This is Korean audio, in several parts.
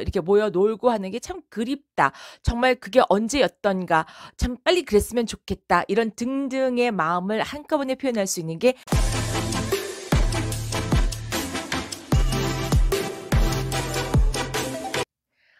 이렇게 모여 놀고 하는 게 참 그립다. 정말 그게 언제였던가. 참 빨리 그랬으면 좋겠다. 이런 등등의 마음을 한꺼번에 표현할 수 있는 게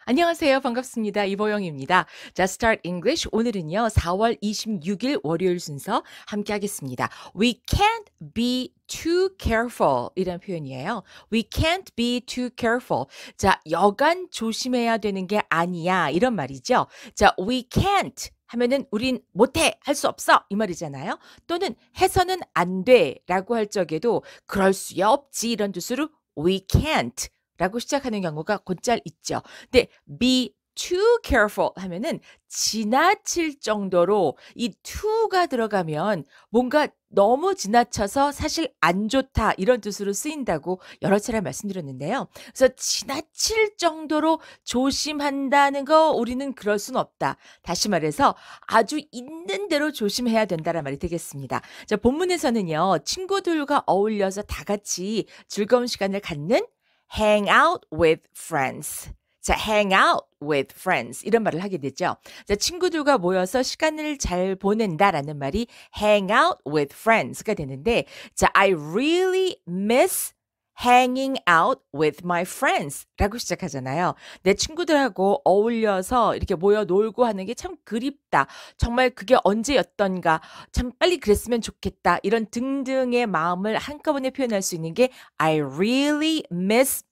안녕하세요. 반갑습니다. 이보영입니다. 자, Start English. 오늘은요, 4월 26일 월요일 순서 함께 하겠습니다. We can't be too careful 이란 표현이에요. We can't be too careful. 자, 여간 조심해야 되는 게 아니야. 이런 말이죠. 자, we can't. 하면은 우린 못해 할 수 없어 이 말이잖아요. 또는 해서는 안 돼라고 할 적에도 그럴 수 없지 이런 뜻으로 we can't 라고 시작하는 경우가 곧잘 있죠. 근데 be too careful 하면은 지나칠 정도로 이 too가 들어가면 뭔가 너무 지나쳐서 사실 안 좋다 이런 뜻으로 쓰인다고 여러 차례 말씀드렸는데요. 그래서 지나칠 정도로 조심한다는 거 우리는 그럴 순 없다. 다시 말해서 아주 있는 대로 조심해야 된다는 말이 되겠습니다. 자, 본문에서는요. 친구들과 어울려서 다 같이 즐거운 시간을 갖는 hang out with friends. 자, hang out with friends 이런 말을 하게 되죠. 자, 친구들과 모여서 시간을 잘 보낸다라는 말이 hang out with friends가 되는데 자, I really miss hanging out with my friends 라고 시작하잖아요. 내 친구들하고 어울려서 이렇게 모여 놀고 하는 게 참 그립다. 정말 그게 언제였던가. 참 빨리 그랬으면 좋겠다. 이런 등등의 마음을 한꺼번에 표현할 수 있는 게 I really miss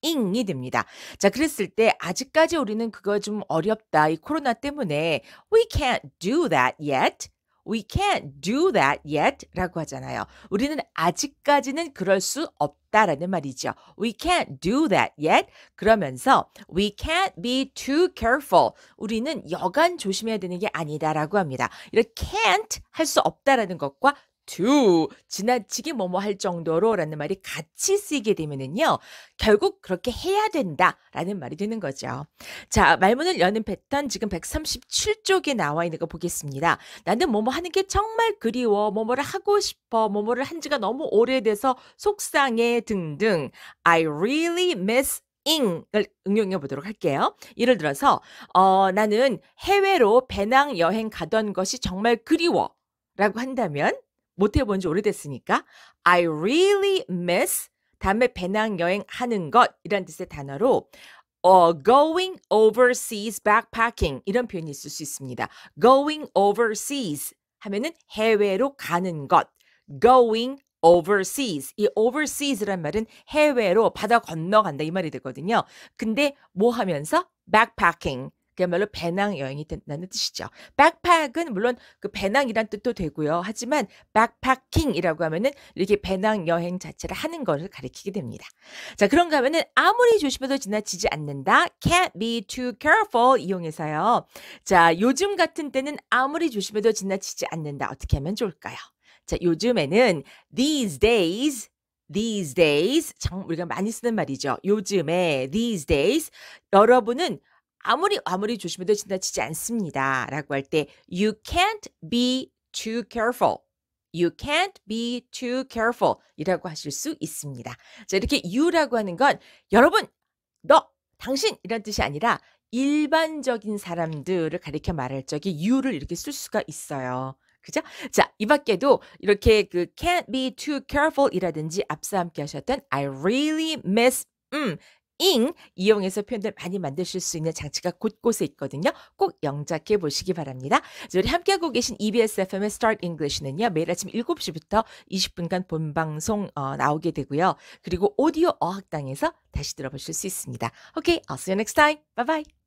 잉이 음, 음, 됩니다. 자, 그랬을 때 아직까지 우리는 그거 좀 어렵다. 이 코로나 때문에 we can't do that yet. We can't do that yet 라고 하잖아요. 우리는 아직까지는 그럴 수 없다라는 말이죠. We can't do that yet. 그러면서 we can't be too careful. 우리는 여간 조심해야 되는 게 아니다라고 합니다. 이렇게 can't 할 수 없다라는 것과 t o 지나치게 뭐뭐 할 정도로라는 말이 같이 쓰이게 되면은요 결국 그렇게 해야 된다라는 말이 되는 거죠. 자 말문을 여는 패턴 지금 137쪽에 나와 있는 거 보겠습니다. 나는 뭐뭐 하는 게 정말 그리워 뭐뭐를 하고 싶어 뭐뭐를 한 지가 너무 오래돼서 속상해 등등 I really miss ing을 응용해 보도록 할게요. 예를 들어서 어 나는 해외로 배낭 여행 가던 것이 정말 그리워 라고 한다면 못 해본 지 오래됐으니까 I really miss 담배 배낭 여행 하는 것이란 뜻의 단어로 어, going overseas backpacking 이런 표현이 있을 수 있습니다. going overseas 하면은 해외로 가는 것. going overseas. 이 overseas란 말은 해외로 바다 건너간다 이 말이 되거든요. 근데 뭐 하면서 backpacking 그야말로 배낭 여행이 된다는 뜻이죠. 백팩은 물론 그 배낭이란 뜻도 되고요. 하지만 백패킹이라고 하면은 이렇게 배낭 여행 자체를 하는 것을 가리키게 됩니다. 자, 그런가 하면은 아무리 조심해도 지나치지 않는다. can't be too careful 이용해서요. 자, 요즘 같은 때는 아무리 조심해도 지나치지 않는다. 어떻게 하면 좋을까요? 자, 요즘에는 these days these days 참 우리가 많이 쓰는 말이죠. 요즘에 these days 여러분은 아무리 아무리 조심해도 지나치지 않습니다라고 할 때 you can't be too careful. You can't be too careful 이라고 하실 수 있습니다. 자, 이렇게 you라고 하는 건 여러분, 너, 당신 이런 뜻이 아니라 일반적인 사람들을 가리켜 말할 적에 you를 이렇게 쓸 수가 있어요. 그죠? 자, 이 밖에도 이렇게 그 can't be too careful 이라든지 앞서 함께 하셨던 I really miss 음잉 이용해서 표현들 많이 만드실 수 있는 장치가 곳곳에 있거든요. 꼭 영작해 보시기 바랍니다. 우리 함께하고 계신 EBS FM의 Start English는요. 매일 아침 7시부터 20분간 본방송 어, 나오게 되고요. 그리고 오디오 어학당에서 다시 들어보실 수 있습니다. Okay, I'll see you next time. Bye bye.